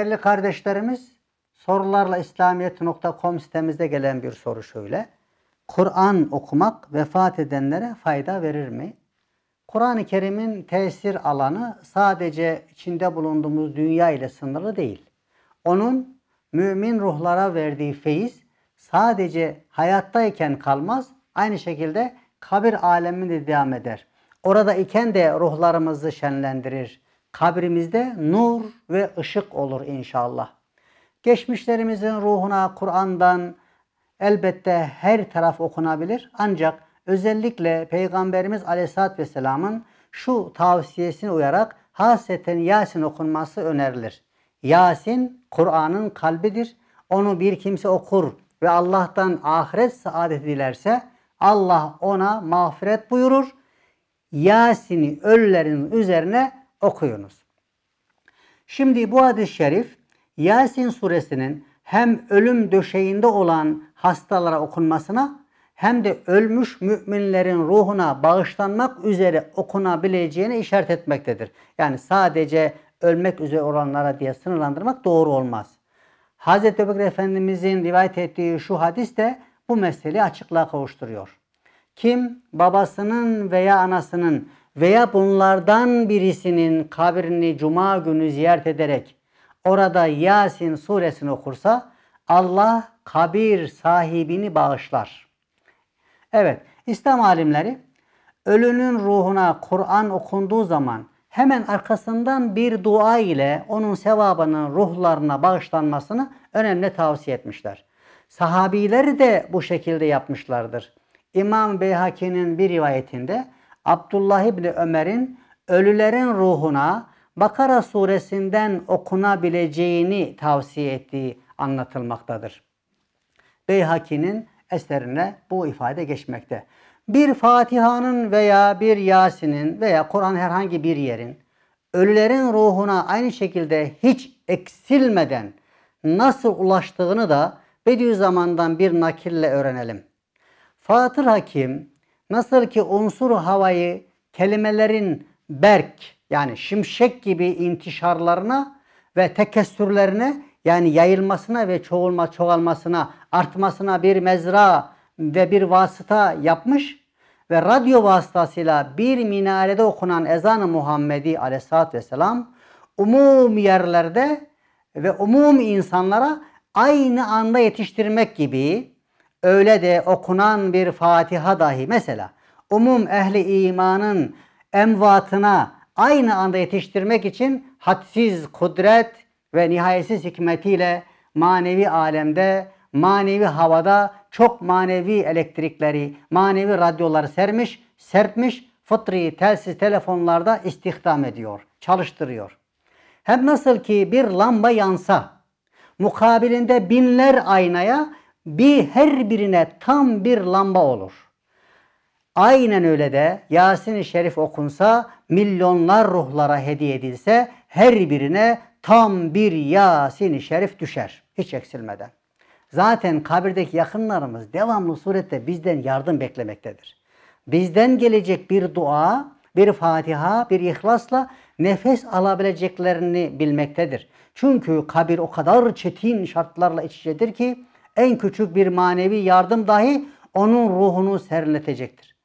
Değerli kardeşlerimiz, sorularla İslamiyet.com sitemizde gelen bir soru şöyle. Kur'an okumak vefat edenlere fayda verir mi? Kur'an-ı Kerim'in tesir alanı sadece içinde bulunduğumuz dünya ile sınırlı değil. Onun mümin ruhlara verdiği feyiz sadece hayattayken kalmaz, aynı şekilde kabir aleminde devam eder. Orada iken de ruhlarımızı şenlendirir, kabrimizde nur ve ışık olur inşallah. Geçmişlerimizin ruhuna Kur'an'dan elbette her taraf okunabilir ancak özellikle Peygamberimiz Aleyhisselatü Vesselam'ın şu tavsiyesine uyarak hasreten Yasin okunması önerilir. Yasin Kur'an'ın kalbidir. Onu bir kimse okur ve Allah'tan ahiret saadet dilerse Allah ona mağfiret buyurur. Yasin'i ölülerin üzerine okuyunuz. Şimdi bu hadis-i şerif Yasin suresinin hem ölüm döşeğinde olan hastalara okunmasına hem de ölmüş müminlerin ruhuna bağışlanmak üzere okunabileceğine işaret etmektedir. Yani sadece ölmek üzere olanlara diye sınırlandırmak doğru olmaz. Hz. Öbekir Efendimizin rivayet ettiği şu hadis de bu meseleyi açıklığa kavuşturuyor. Kim babasının veya anasının veya bunlardan birisinin kabrini cuma günü ziyaret ederek orada Yasin suresini okursa Allah kabir sahibini bağışlar. Evet, İslam alimleri ölünün ruhuna Kur'an okunduğu zaman hemen arkasından bir dua ile onun sevabının ruhlarına bağışlanmasını önemli tavsiye etmişler. Sahabileri de bu şekilde yapmışlardır. İmam Beyhaki'nin bir rivayetinde Abdullah İbni Ömer'in ölülerin ruhuna Bakara suresinden okunabileceğini tavsiye ettiği anlatılmaktadır. Beyhaki'nin eserine bu ifade geçmekte. Bir Fatiha'nın veya bir Yasin'in veya Kur'an herhangi bir yerin ölülerin ruhuna aynı şekilde hiç eksilmeden nasıl ulaştığını da Bediüzzaman'dan bir nakille öğrenelim. Fatır Hakim Nasıl ki unsur havayı kelimelerin berk yani şimşek gibi intişarlarına ve tekessürlerine yani yayılmasına ve çoğulma çoğalmasına, artmasına bir mezra ve bir vasıta yapmış ve radyo vasıtasıyla bir minarede okunan ezan-ı Muhammedi aleyhissalatü vesselam umum yerlerde ve umum insanlara aynı anda yetiştirmek gibi Öyle de okunan bir Fatiha dahi mesela umum ehli imanın emvatına aynı anda yetiştirmek için hadsiz kudret ve nihayetsiz hikmetiyle manevi alemde, manevi havada çok manevi elektrikleri, manevi radyoları sermiş, serpmiş, fıtri telsiz telefonlarda istihdam ediyor, çalıştırıyor. Hem nasıl ki bir lamba yansa, mukabilinde binler aynaya bir her birine tam bir lamba olur. Aynen öyle de Yasin-i Şerif okunsa, milyonlar ruhlara hediye edilse her birine tam bir Yasin-i Şerif düşer. Hiç eksilmeden. Zaten kabirdeki yakınlarımız devamlı surette bizden yardım beklemektedir. Bizden gelecek bir dua, bir Fatiha, bir ihlasla nefes alabileceklerini bilmektedir. Çünkü kabir o kadar çetin şartlarla iç içedir ki en küçük bir manevi yardım dahi onun ruhunu serinletecektir.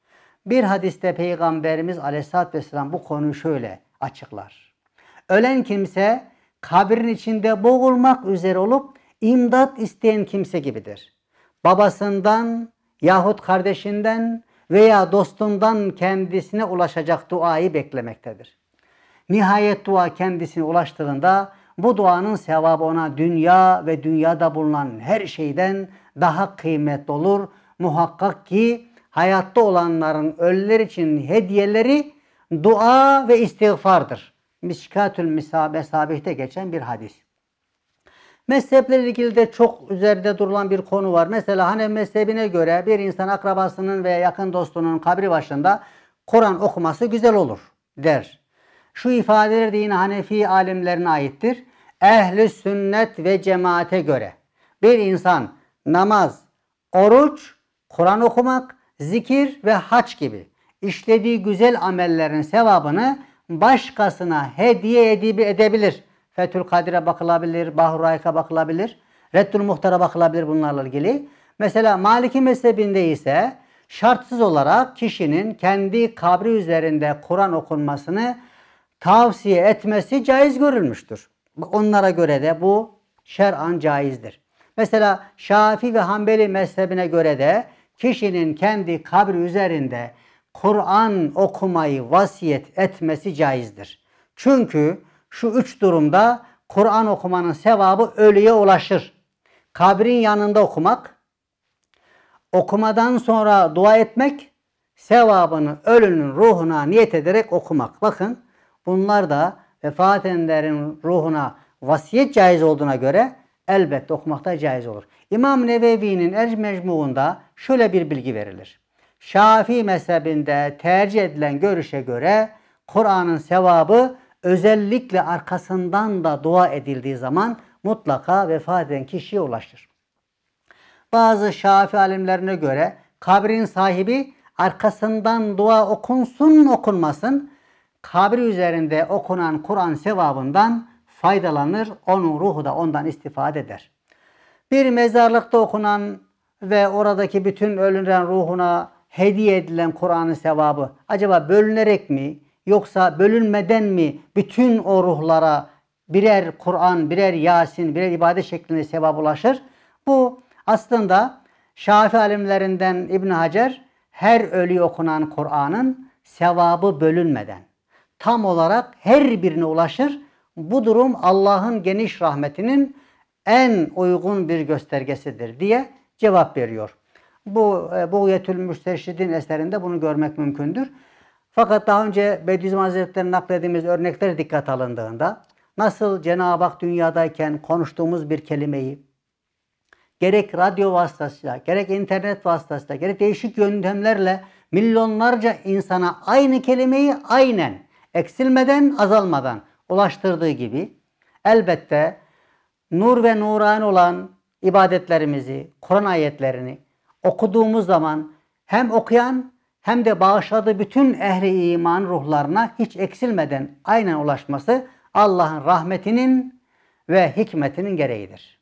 Bir hadiste Peygamberimiz Aleyhisselatü Vesselam bu konuyu şöyle açıklar. Ölen kimse kabrin içinde boğulmak üzere olup imdat isteyen kimse gibidir. Babasından yahut kardeşinden veya dostundan kendisine ulaşacak duayı beklemektedir. Nihayet dua kendisine ulaştığında bu duanın sevabı ona dünya ve dünyada bulunan her şeyden daha kıymetli olur. Muhakkak ki hayatta olanların ölüler için hediyeleri dua ve istiğfardır. Miskatül Misabe geçen bir hadis. Mezheple ilgili de çok üzerinde durulan bir konu var. Mesela hani mezhebine göre bir insan akrabasının veya yakın dostunun kabri başında Kur'an okuması güzel olur der. Şu ifadeler din Hanefi alimlerine aittir. Ehli sünnet ve cemaate göre bir insan namaz, oruç, Kur'an okumak, zikir ve haç gibi işlediği güzel amellerin sevabını başkasına hediye edebilir. Fethül Kadir'e bakılabilir, Bahrurayka bakılabilir, Reddül Muhtar'a bakılabilir bunlarla ilgili. Mesela Maliki mezhebinde ise şartsız olarak kişinin kendi kabri üzerinde Kur'an okunmasını tavsiye etmesi caiz görülmüştür. onlara göre de bu şer'an caizdir. Mesela Şafi ve Hanbeli mezhebine göre de kişinin kendi kabri üzerinde Kur'an okumayı vasiyet etmesi caizdir. Çünkü şu üç durumda Kur'an okumanın sevabı ölüye ulaşır. Kabrin yanında okumak, okumadan sonra dua etmek, sevabını ölünün ruhuna niyet ederek okumak. Bakın Bunlar da vefat edenlerin ruhuna vasiyet caiz olduğuna göre elbette okumakta caiz olur. İmam Nevevi'nin El Mecmu'unda şöyle bir bilgi verilir. Şafii mezhebinde tercih edilen görüşe göre Kur'an'ın sevabı özellikle arkasından da dua edildiği zaman mutlaka vefat eden kişiye ulaşır. Bazı Şafii alimlerine göre kabrin sahibi arkasından dua okunsun okunmasın kabri üzerinde okunan Kur'an sevabından faydalanır. Onun ruhu da ondan istifade eder. Bir mezarlıkta okunan ve oradaki bütün ölünen ruhuna hediye edilen Kur'an'ın sevabı acaba bölünerek mi yoksa bölünmeden mi bütün o ruhlara birer Kur'an, birer Yasin, birer ibadet şeklinde sevap ulaşır? Bu aslında Şafii alimlerinden İbn Hacer her ölü okunan Kur'an'ın sevabı bölünmeden tam olarak her birine ulaşır. Bu durum Allah'ın geniş rahmetinin en uygun bir göstergesidir diye cevap veriyor. Bu e, Buğyetül Müsteşid'in eserinde bunu görmek mümkündür. Fakat daha önce Bediüzzaman Hazretleri'nin naklediğimiz örnekler dikkat alındığında nasıl Cenab-ı Hak dünyadayken konuştuğumuz bir kelimeyi gerek radyo vasıtasıyla, gerek internet vasıtasıyla, gerek değişik yöntemlerle milyonlarca insana aynı kelimeyi aynen eksilmeden, azalmadan ulaştırdığı gibi elbette nur ve nuran olan ibadetlerimizi, Kur'an ayetlerini okuduğumuz zaman hem okuyan hem de bağışladığı bütün ehli iman ruhlarına hiç eksilmeden aynen ulaşması Allah'ın rahmetinin ve hikmetinin gereğidir.